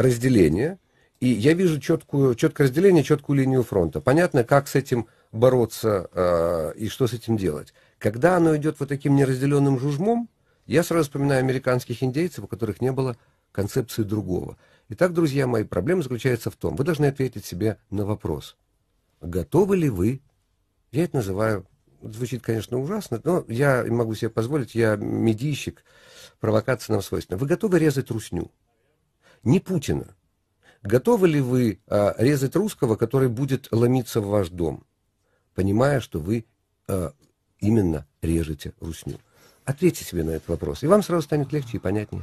разделение, и я вижу четкую, четкое разделение, четкую линию фронта. Понятно, как с этим бороться э, и что с этим делать. Когда оно идет вот таким неразделенным жужмом, я сразу вспоминаю американских индейцев, у которых не было концепции другого. Итак, друзья мои, проблема заключается в том, вы должны ответить себе на вопрос, готовы ли вы, я это называю, звучит, конечно, ужасно, но я могу себе позволить, я медийщик, провокация нам свойственна. Вы готовы резать русню? не Путина. Готовы ли вы э, резать русского, который будет ломиться в ваш дом, понимая, что вы э, именно режете русню? Ответьте себе на этот вопрос, и вам сразу станет легче и понятнее.